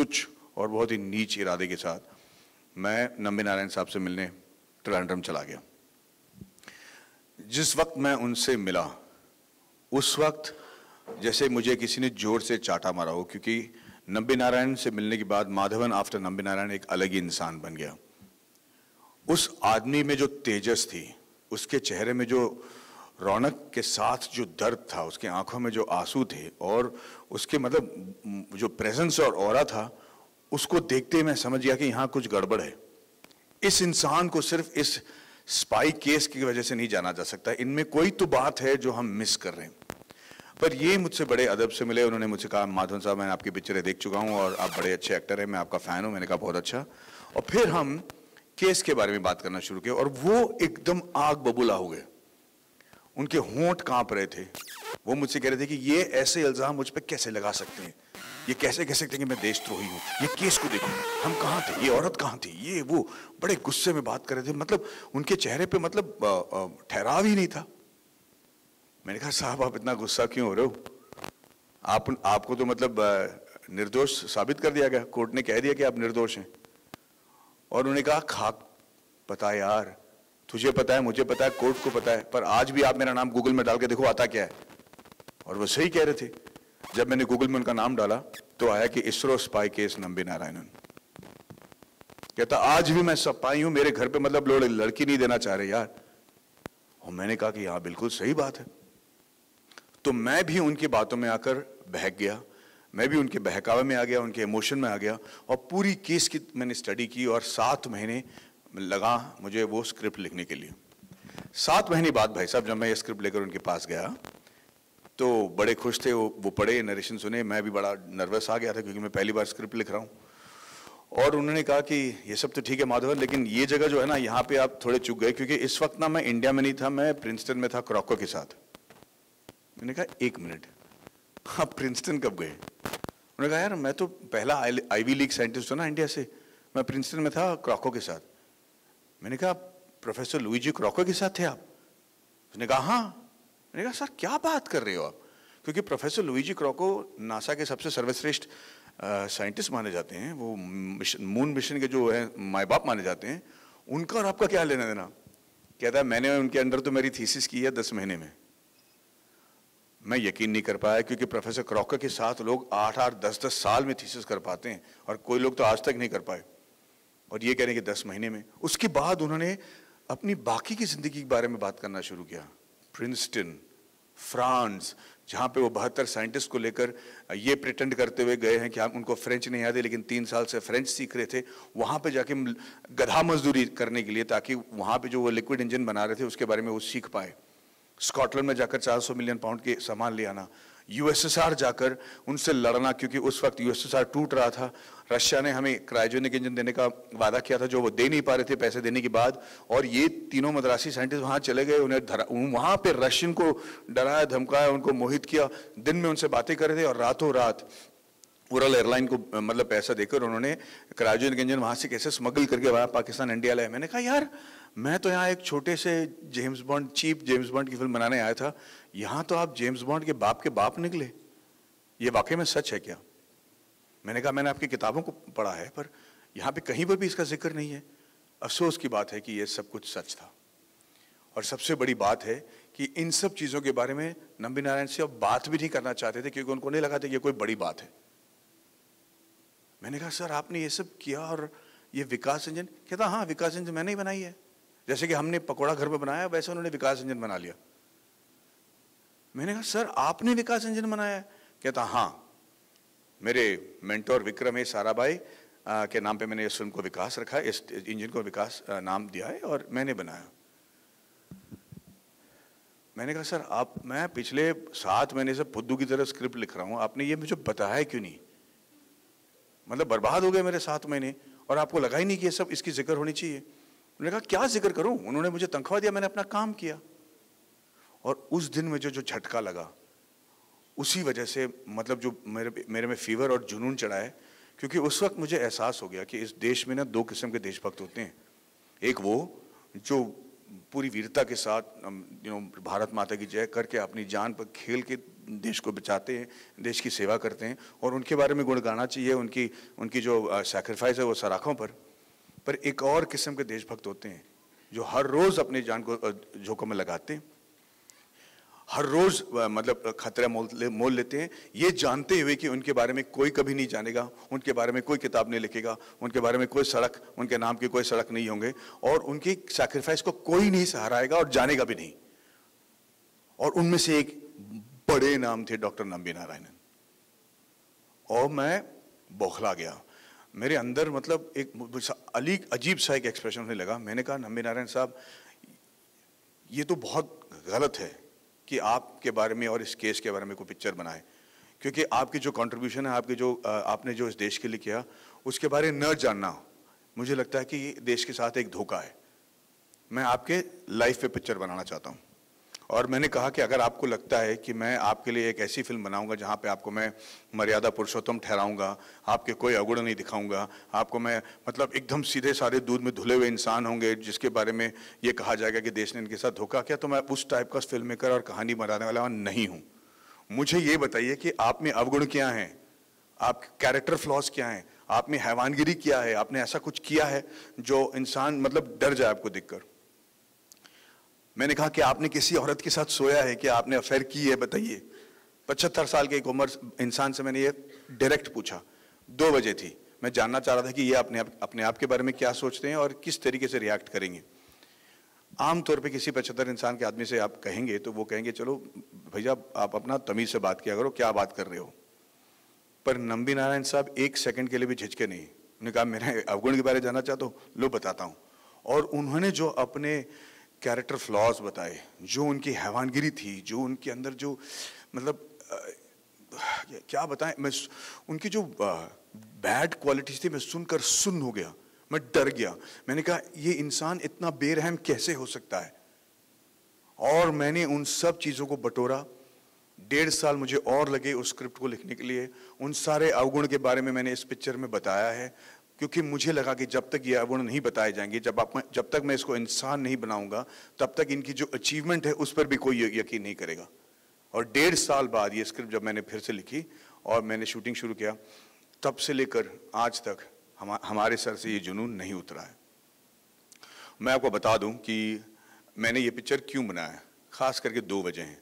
तुच्छ और बहुत ही नीच इरादे के साथ मैं नंबे नारायण साहब से मिलने ट्रिवेंड्रम चला गया जिस वक्त मैं उनसे मिला उस वक्त जैसे मुझे किसी ने जोर से चाटा मारा हो क्योंकि नब्बे नारायण से मिलने के बाद माधवन आफ्टर नब्बे नारायण एक अलग ही इंसान बन गया उस आदमी में जो तेजस थी उसके चेहरे में जो रौनक के साथ जो दर्द था उसके आंखों में जो आंसू थे और उसके मतलब जो प्रेजेंस और और था उसको देखते मैं समझ गया कि यहाँ कुछ गड़बड़ है इस इंसान को सिर्फ इस स्पाई केस की वजह से नहीं जाना जा सकता इनमें कोई तो बात है जो हम मिस कर रहे हैं पर ये मुझसे बड़े अदब से मिले उन्होंने मुझसे कहा माधवन साहब मैंने आपकी पिक्चरें देख चुका हूँ और आप बड़े अच्छे एक्टर हैं मैं आपका फ़ैन हूँ मैंने कहा बहुत अच्छा और फिर हम केस के बारे में बात करना शुरू किया और वो एकदम आग बबूला हो गए उनके होंठ कांप रहे थे वो मुझसे कह रहे थे कि ये ऐसे इल्ज़ाम मुझ पर कैसे लगा सकते हैं ये कैसे कह सकते हैं कि मैं देशद्रोही हूँ ये केस को देखो हम कहाँ थे ये औरत कहाँ थी ये वो बड़े गुस्से में बात कर रहे थे मतलब उनके चेहरे पे मतलब ठहराव ही नहीं था मैंने कहा साहब आप इतना गुस्सा क्यों हो रहे हो आप आपको तो मतलब निर्दोष साबित कर दिया गया कोर्ट ने कह दिया कि आप निर्दोष हैं और उन्होंने कहा खाक पता यार तुझे पता है मुझे पता है कोर्ट को पता है पर आज भी आप मेरा नाम गूगल में डाल के देखो आता क्या है और वो सही कह रहे थे जब मैंने गूगल में उनका नाम डाला तो आया कि इसरो स्पाई केस नंबी नारायणन कहता आज भी मैं सपाई हूं मेरे घर पे मतलब लोग लड़की नहीं देना चाह रहे यार और मैंने कहा कि हाँ बिल्कुल सही बात है तो मैं भी उनकी बातों में आकर बहक गया मैं भी उनके बहकावे में आ गया उनके इमोशन में आ गया और पूरी केस की मैंने स्टडी की और सात महीने लगा मुझे वो स्क्रिप्ट लिखने के लिए सात महीने बाद भाई साहब जब मैं ये स्क्रिप्ट लेकर उनके पास गया तो बड़े खुश थे वो वो पढ़े नरेशन सुने मैं भी बड़ा नर्वस आ गया था क्योंकि मैं पहली बार स्क्रिप्ट लिख रहा हूँ और उन्होंने कहा कि ये सब तो ठीक है माधवन लेकिन ये जगह जो है ना यहाँ पे आप थोड़े चुक गए क्योंकि इस वक्त ना मैं इंडिया में नहीं था मैं प्रिंसटन में था क्रॉको के साथ मैंने कहा एक मिनट आप प्रिंसटन कब गए उन्होंने कहा यार मैं तो पहला आईवी लीग साइंटिस्ट हूँ ना इंडिया से मैं प्रिंसटन में था क्रॉको के साथ मैंने कहा प्रोफेसर लुईजी क्रॉकर के साथ थे आप उसने कहा हाँ मैंने कहा सर क्या बात कर रहे हो आप क्योंकि प्रोफेसर लुईजी क्रॉको नासा के सबसे सर्वश्रेष्ठ साइंटिस्ट माने जाते हैं वो मिशन मून मिशन के जो है माए बाप माने जाते हैं उनका और आपका क्या लेना देना कहता है मैंने उनके अंडर तो मेरी थीसिस की है दस महीने में मैं यकीन नहीं कर पाया क्योंकि प्रोफेसर क्रॉकर के साथ लोग आठ आठ दस दस साल में थीसिस कर पाते हैं और कोई लोग तो आज तक नहीं कर पाए और ये कह रहे हैं कि दस महीने में उसके बाद उन्होंने अपनी बाकी की ज़िंदगी के बारे में बात करना शुरू किया प्रिंसटन फ्रांस जहाँ पे वो बहत्तर साइंटिस्ट को लेकर ये प्रिटेंड करते हुए गए हैं कि हम हाँ, उनको फ्रेंच नहीं आते लेकिन तीन साल से फ्रेंच सीख रहे थे वहाँ पे जाके गधा मजदूरी करने के लिए ताकि वहाँ पे जो वो लिक्विड इंजन बना रहे थे उसके बारे में वो सीख पाए स्कॉटलैंड में जाकर 400 मिलियन पाउंड के सामान ले आना यूएसएसआर जाकर उनसे लड़ना क्योंकि उस वक्त यूएसएसआर टूट रहा था रशिया ने हमें क्रायोजेनिक इंजन देने का वादा किया था जो वो दे नहीं पा रहे थे पैसे देने के बाद और ये तीनों मद्रासी साइंटिस्ट वहाँ चले गए उन्हें धरा वहाँ पर रशियन को डराया धमकाया उनको मोहित किया दिन में उनसे बातें कर रहे थे और रातों रात उरल एयरलाइन को मतलब पैसा देकर उन्होंने क्रायोजेनिक इंजन वहाँ से कैसे स्मगल करके वहाँ पाकिस्तान इंडिया लाया मैंने कहा यार मैं तो यहाँ एक छोटे से James Bond cheap James Bond की फिल्म बनाने आया था यहां तो आप जेम्स बॉन्ड के बाप के बाप निकले ये वाकई में सच है क्या मैंने कहा मैंने आपकी किताबों को पढ़ा है पर यहां पे कहीं पर भी इसका जिक्र नहीं है अफसोस की बात है कि यह सब कुछ सच था और सबसे बड़ी बात है कि इन सब चीज़ों के बारे में नंबी नारायण से अब बात भी नहीं करना चाहते थे क्योंकि उनको नहीं लगा था कि ये कोई बड़ी बात है मैंने कहा सर आपने ये सब किया और ये विकास इंजन कहता हाँ विकास इंजन मैंने ही बनाई है जैसे कि हमने पकौड़ा घर पर बनाया वैसे उन्होंने विकास इंजन बना लिया मैंने कहा सर आपने विकास इंजन बनाया कहता हाँ मेरे मेंटोर विक्रम ए साराभाई के नाम पे मैंने इस फिल्म को विकास रखा इस इंजन को विकास नाम दिया है और मैंने बनाया मैंने कहा सर आप मैं पिछले सात महीने से पुद्दू की तरह स्क्रिप्ट लिख रहा हूँ आपने ये मुझे बताया क्यों नहीं मतलब बर्बाद हो गए मेरे सात महीने और आपको लगा ही नहीं कि सब इसकी जिक्र होनी चाहिए उन्होंने कहा क्या जिक्र करूँ उन्होंने मुझे तनख्वाह दिया मैंने अपना काम किया और उस दिन में जो जो झटका लगा उसी वजह से मतलब जो मेरे मेरे में फीवर और जुनून चढ़ा है क्योंकि उस वक्त मुझे एहसास हो गया कि इस देश में ना दो किस्म के देशभक्त होते हैं एक वो जो पूरी वीरता के साथ यू नो भारत माता की जय करके अपनी जान पर खेल के देश को बचाते हैं देश की सेवा करते हैं और उनके बारे में गुणगाना चाहिए उनकी उनकी जो सेक्रीफाइस है वो सराखों पर पर एक और किस्म के देशभक्त होते हैं जो हर रोज़ अपनी जान को झोंकों में लगाते हैं हर रोज मतलब खतरा मोल मोल लेते हैं ये जानते हुए कि उनके बारे में कोई कभी नहीं जानेगा उनके बारे में कोई किताब नहीं लिखेगा उनके बारे में कोई सड़क उनके नाम की कोई सड़क नहीं होंगे और उनकी सेक्रीफाइस को कोई नहीं सहाराएगा और जानेगा भी नहीं और उनमें से एक बड़े नाम थे डॉक्टर नंबी नारायणन और मैं बौखला गया मेरे अंदर मतलब एक अली अजीब सा एक एक्सप्रेशन होने लगा मैंने कहा नंबी नारायण साहब ये तो बहुत गलत है कि आपके बारे में और इस केस के बारे में कोई पिक्चर बनाए क्योंकि आपकी जो कंट्रीब्यूशन है आपके जो आपने जो इस देश के लिए किया उसके बारे में न जानना मुझे लगता है कि देश के साथ एक धोखा है मैं आपके लाइफ पे पिक्चर बनाना चाहता हूँ और मैंने कहा कि अगर आपको लगता है कि मैं आपके लिए एक ऐसी फिल्म बनाऊंगा जहां पे आपको मैं मर्यादा पुरुषोत्तम ठहराऊंगा आपके कोई अगुण नहीं दिखाऊंगा आपको मैं मतलब एकदम सीधे सारे दूध में धुले हुए इंसान होंगे जिसके बारे में ये कहा जाएगा कि देश ने इनके साथ धोखा किया तो मैं उस टाइप का फिल्म मेकर और कहानी बनाने वाला नहीं हूँ मुझे ये बताइए कि आप में अवगुण क्या हैं आप कैरेक्टर फ्लॉज क्या हैं आप में हैवानगिरी क्या है आपने ऐसा कुछ किया है जो इंसान मतलब डर जाए आपको दिखकर मैंने कहा कि आपने किसी औरत के साथ सोया है कि आपने अफेयर की है बताइए पचहत्तर साल के एक उम्र इंसान से मैंने ये डायरेक्ट पूछा दो बजे थी मैं जानना चाह रहा था कि ये अपने आप अपने आप के बारे में क्या सोचते हैं और किस तरीके से रिएक्ट करेंगे आमतौर पे किसी पचहत्तर इंसान के आदमी से आप कहेंगे तो वो कहेंगे चलो भैया आप अपना तमीज़ से बात किया करो क्या बात कर रहे हो पर नंबी नारायण साहब एक सेकंड के लिए भी झिझके नहीं उन्होंने कहा मेरे अवगुण के बारे में जानना चाहता हूँ लो बताता हूँ और उन्होंने जो अपने कैरेक्टर फ्लॉज बताए जो उनकी हैवानगिरी थी जो उनके अंदर जो मतलब क्या बताएं मैं उनकी जो बैड क्वालिटीज थी मैं सुनकर सुन हो गया मैं डर गया मैंने कहा ये इंसान इतना बेरहम कैसे हो सकता है और मैंने उन सब चीज़ों को बटोरा डेढ़ साल मुझे और लगे उस स्क्रिप्ट को लिखने के लिए उन सारे अवगुण के बारे में मैंने इस पिक्चर में बताया है क्योंकि मुझे लगा कि जब तक ये अवगुण नहीं बताए जाएंगे जब आप जब तक मैं इसको इंसान नहीं बनाऊंगा तब तक इनकी जो अचीवमेंट है उस पर भी कोई यकीन नहीं करेगा और डेढ़ साल बाद ये स्क्रिप्ट जब मैंने फिर से लिखी और मैंने शूटिंग शुरू किया तब से लेकर आज तक हम हमारे सर से ये जुनून नहीं उतरा है मैं आपको बता दूं कि मैंने ये पिक्चर क्यों बनाया ख़ास करके दो वजह हैं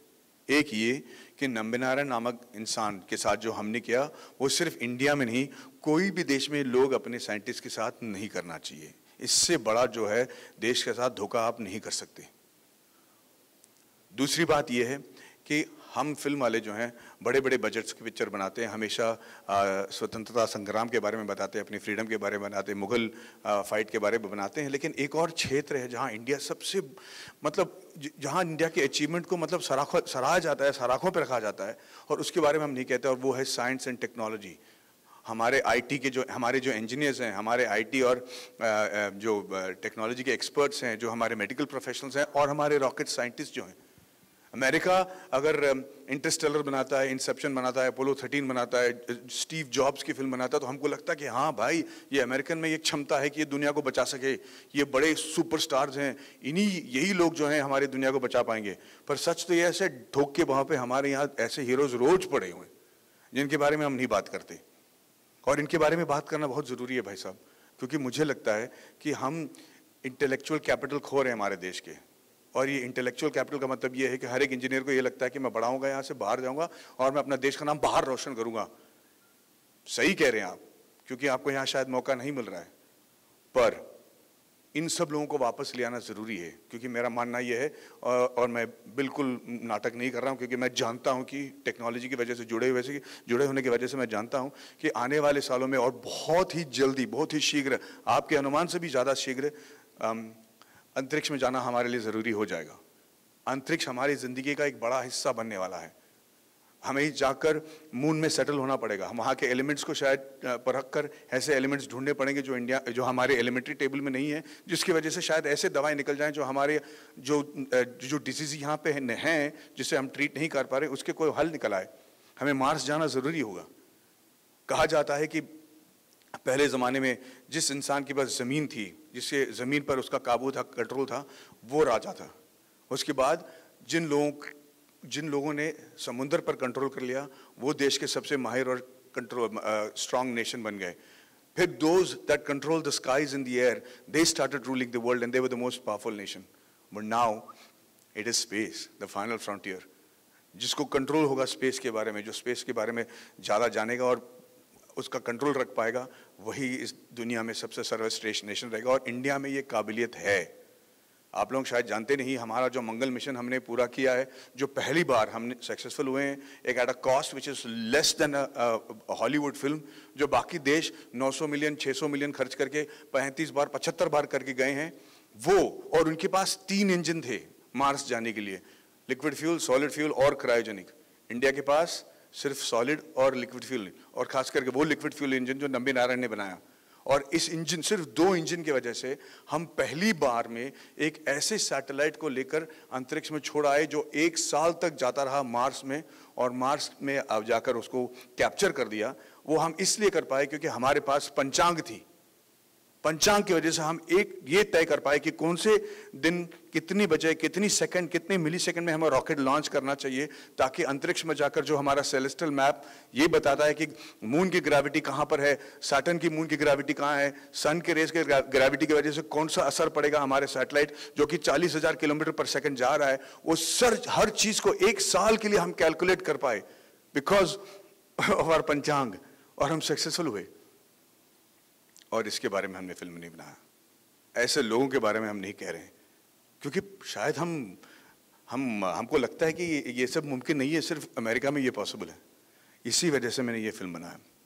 एक ये कि नारायण नामक इंसान के साथ जो हमने किया वो सिर्फ इंडिया में नहीं कोई भी देश में लोग अपने साइंटिस्ट के साथ नहीं करना चाहिए इससे बड़ा जो है देश के साथ धोखा आप नहीं कर सकते दूसरी बात यह है कि हम फिल्म वाले जो हैं बड़े बड़े बजट्स की पिक्चर बनाते हैं हमेशा स्वतंत्रता संग्राम के बारे में बताते हैं अपनी फ्रीडम के बारे में बनाते हैं मुगल फाइट के बारे में बनाते हैं लेकिन एक और क्षेत्र है जहाँ इंडिया सबसे मतलब जहाँ इंडिया के अचीवमेंट को मतलब सराखों सराहा जाता है सराखों पर रखा जाता है और उसके बारे में हम नहीं कहते और वो है साइंस एंड टेक्नोलॉजी हमारे आईटी के जो हमारे जो इंजीनियर्स हैं हमारे आईटी और जो टेक्नोलॉजी के एक्सपर्ट्स हैं जो हमारे मेडिकल प्रोफेशनल्स हैं और हमारे रॉकेट साइंटिस्ट जो हैं अमेरिका अगर इंटरस्टेलर बनाता है इंसेप्शन बनाता है अपोलो थर्टीन बनाता है स्टीव जॉब्स की फिल्म बनाता है तो हमको लगता है कि हाँ भाई ये अमेरिकन में ये क्षमता है कि ये दुनिया को बचा सके ये बड़े सुपरस्टार्स हैं इन्हीं यही लोग जो हैं हमारी दुनिया को बचा पाएंगे पर सच तो ये ऐसे ढोक के वहाँ पर हमारे यहाँ ऐसे हीरोज़ रोज पड़े हुए हैं जिनके बारे में हम नहीं बात करते और इनके बारे में बात करना बहुत ज़रूरी है भाई साहब क्योंकि मुझे लगता है कि हम इंटेलेक्चुअल कैपिटल खो रहे हैं हमारे देश के और ये इंटेलेक्चुअल कैपिटल का मतलब ये है कि हर एक इंजीनियर को ये लगता है कि मैं बढ़ाऊंगा यहाँ से बाहर जाऊँगा और मैं अपना देश का नाम बाहर रोशन करूँगा सही कह रहे हैं आप क्योंकि आपको यहाँ शायद मौका नहीं मिल रहा है पर इन सब लोगों को वापस ले आना ज़रूरी है क्योंकि मेरा मानना यह है और, और मैं बिल्कुल नाटक नहीं कर रहा हूँ क्योंकि मैं जानता हूँ कि टेक्नोलॉजी की वजह से जुड़े हुए से जुड़े होने की वजह से मैं जानता हूँ कि आने वाले सालों में और बहुत ही जल्दी बहुत ही शीघ्र आपके अनुमान से भी ज़्यादा शीघ्र अंतरिक्ष में जाना हमारे लिए ज़रूरी हो जाएगा अंतरिक्ष हमारी ज़िंदगी का एक बड़ा हिस्सा बनने वाला है हमें जाकर मून में सेटल होना पड़ेगा हम वहाँ के एलिमेंट्स को शायद परख कर ऐसे एलिमेंट्स ढूंढने पड़ेंगे जो इंडिया जो हमारे एलिमेंट्री टेबल में नहीं है जिसकी वजह से शायद ऐसे दवाएं निकल जाएं जो हमारे जो जो डिजीज़ यहाँ पे हैं जिसे हम ट्रीट नहीं कर पा रहे उसके कोई हल निकल आए हमें मार्स जाना ज़रूरी होगा कहा जाता है कि पहले ज़माने में जिस इंसान के पास ज़मीन थी जिससे ज़मीन पर उसका काबू था कंट्रोल था वो राजा था उसके बाद जिन लोगों जिन लोगों ने समुंदर पर कंट्रोल कर लिया वो देश के सबसे माहिर और कंट्रोल स्ट्रांग नेशन बन गए फिर those that control the skies in the air they started ruling the world and they were the most powerful nation but now it is space the final frontier जिसको control होगा space के बारे में जो space के बारे में ज़्यादा जानेगा और उसका कंट्रोल रख पाएगा वही इस दुनिया में सबसे सर्वश्रेष्ठ नेशन रहेगा और इंडिया में ये काबिलियत है आप लोग शायद जानते नहीं हमारा जो मंगल मिशन हमने पूरा किया है जो पहली बार हमने सक्सेसफुल हुए हैं एक at a cost which is less than Hollywood film जो बाकी देश 900 मिलियन 600 मिलियन खर्च करके 35 बार 75 बार करके गए हैं वो और उनके पास तीन इंजन थे मार्स जाने के लिए लिक्विड फ्यूल सॉलिड फ्यूल और क्रायोजेनिक इंडिया के पास सिर्फ सॉलिड और लिक्विड फ्यूल और खास करके वो लिक्विड फ्यूल इंजन जो नंबी नारायण ने बनाया और इस इंजन सिर्फ दो इंजन की वजह से हम पहली बार में एक ऐसे सैटेलाइट को लेकर अंतरिक्ष में छोड़ आए जो एक साल तक जाता रहा मार्स में और मार्स में जाकर उसको कैप्चर कर दिया वो हम इसलिए कर पाए क्योंकि हमारे पास पंचांग थी पंचांग की वजह से हम एक ये तय कर पाए कि कौन से दिन कितनी बजे कितनी सेकंड कितने मिली सेकंड में हमें रॉकेट लॉन्च करना चाहिए ताकि अंतरिक्ष में जाकर जो हमारा सेलेस्टल मैप ये बताता है कि मून की ग्रेविटी कहाँ पर है सैटन की मून की ग्रेविटी कहाँ है सन के रेस के ग्रेविटी की वजह से कौन सा असर पड़ेगा हमारे सैटेलाइट जो कि चालीस हजार किलोमीटर पर सेकेंड जा रहा है वो सर हर चीज़ को एक साल के लिए हम कैलकुलेट कर पाए बिकॉज ऑफ आर पंचांग और हम सक्सेसफुल हुए और इसके बारे में हमने फिल्म नहीं बनाया ऐसे लोगों के बारे में हम नहीं कह रहे हैं क्योंकि शायद हम हम हमको लगता है कि ये सब मुमकिन नहीं है सिर्फ अमेरिका में ये पॉसिबल है इसी वजह से मैंने ये फिल्म बनाया